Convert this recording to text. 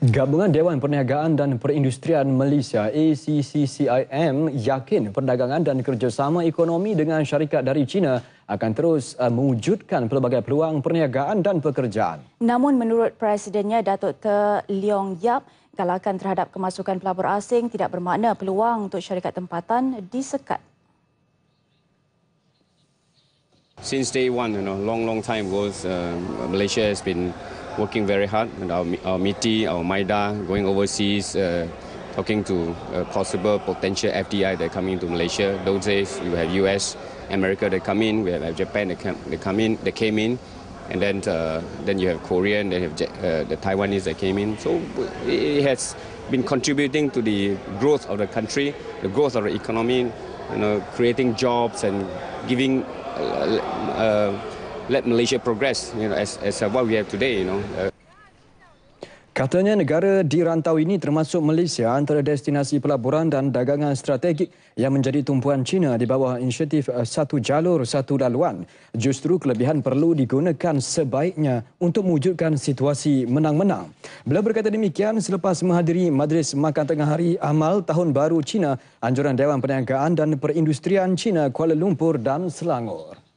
Gabungan Dewan Perniagaan dan Perindustrian Malaysia ACCCIM yakin perdagangan dan kerjasama ekonomi dengan syarikat dari China akan terus eh, mewujudkan pelbagai peluang perniagaan dan pekerjaan. Namun menurut presidennya Datuk Te Leong Yap, galakan terhadap kemasukan pelabur asing tidak bermakna peluang untuk syarikat tempatan disekat. Since day one, you know, long long time ago, uh, Malaysia has been working very hard, and our, our MITI, our Maida going overseas, uh, talking to uh, possible potential FDI that coming to Malaysia. Those days, you have US, America that come in, we have Japan that come, they come in, They came in, and then uh, then you have Korean, then have uh, the Taiwanese that came in. So it has been contributing to the growth of the country, the growth of the economy, you know, creating jobs and giving. Uh, uh let Malaysia progress you know as as uh, what we have today you know Katanya negara di rantau ini termasuk Malaysia antara destinasi pelaburan dan dagangan strategik yang menjadi tumpuan China di bawah inisiatif uh, satu jalur satu laluan. Justru kelebihan perlu digunakan sebaiknya untuk mewujudkan situasi menang-menang. Beliau berkata demikian selepas menghadiri Madris Makan Tengah Hari Amal Tahun Baru China, Anjuran Dewan Perniagaan dan Perindustrian China Kuala Lumpur dan Selangor.